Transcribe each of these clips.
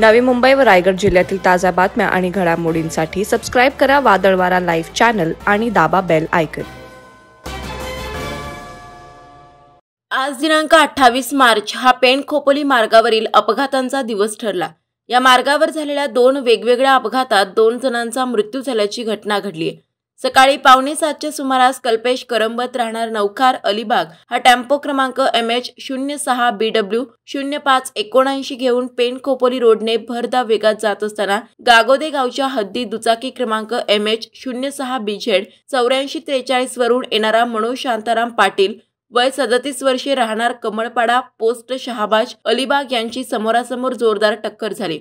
नवी मुंबई व रायगड जिल्ह्यातील ताज्या बातम्या आणि घडामोडींसाठी सबस्क्राईब करा वादळवारा लाईव्ह चॅनल आणि दाबा बेल ऐकत आज दिनांक अठ्ठावीस मार्च हा पेण खोपोली मार्गावरील अपघातांचा दिवस ठरला या मार्गावर झालेल्या दोन वेगवेगळ्या अपघातात दोन जणांचा मृत्यू झाल्याची घटना घडली आहे सकाळी पावणे सातच्या सुमारास कल्पेश करंबत राहणार नौखार अलिबाग हा टेम्पो क्रमांक एम एच शून्य सहा बी डब्ल्यू शून्य पाच एकोणऐंशी घेऊन पेन खोपोली रोडने भरदा वेगात जात असताना गागोदे गावच्या हद्दी दुचाकी क्रमांक एम एच शून्य सहा बी झेड चौऱ्याऐंशी त्रेचाळीस वरून येणारा मनोज शांताराम पाटील वय सदतीस वर्षे राहणार कमळपाडा पोस्ट शहाबाज अलिबाग यांची समोरासमोर जोरदार टक्कर झाली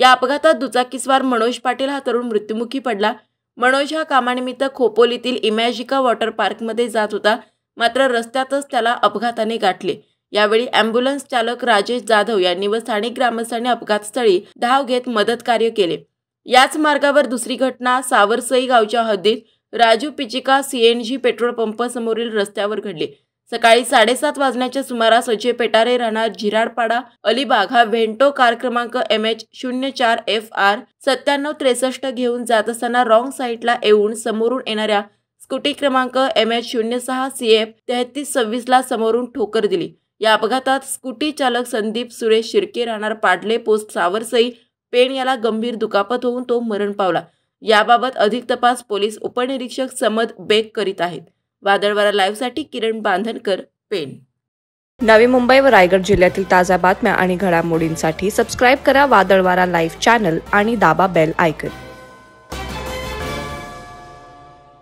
या अपघातात दुचाकीस्वार मनोज पाटील हा तरुण मृत्युमुखी पडला मनोज हा कामानिमित्त खोपोलीतील इमॅजिका वॉटर पार्कमध्ये जात होता मात्र रस्त्यातच त्याला अपघाताने गाठले यावेळी अँब्युलन्स चालक राजेश जाधव यांनी व स्थानिक ग्रामस्थांनी अपघातस्थळी धाव घेत मदत कार्य केले याच मार्गावर दुसरी घटना सावरसई गावच्या हद्दीत राजू पिचिका सीएनजी पेट्रोल पंपासमोरील रस्त्यावर घडली सकाळी साडेसात वाजण्याच्या सुमारास अजय पेटारे राहणार झिराडपाडा अलिबाग हा व्हेंटो कार क्रमांक एम एच शून्य चार एफ आर सत्त्याण्णव त्रेसष्ट घेऊन जात असताना रॉंग साईडला येऊन समोरून येणाऱ्या स्कूटी क्रमांक एम एच शून्य सहा सी एफ तेहतीस सव्वीसला समोरून ठोकर दिली या अपघातात स्कूटी चालक संदीप सुरेश शिर्के राहणार पाडले पोस्ट सावरसई पेण याला गंभीर दुखापत होऊन तो मरण पावला याबाबत अधिक तपास पोलीस उपनिरीक्षक समद बेग करीत आहेत वादळवारा लाईव्हसाठी किरण बांधणकर पेन नवी मुंबई व रायगड जिल्ह्यातील ताज्या बातम्या आणि घडामोडींसाठी सबस्क्राईब करा वादळवारा लाईव्ह चॅनल आणि दाबा बेल आयकन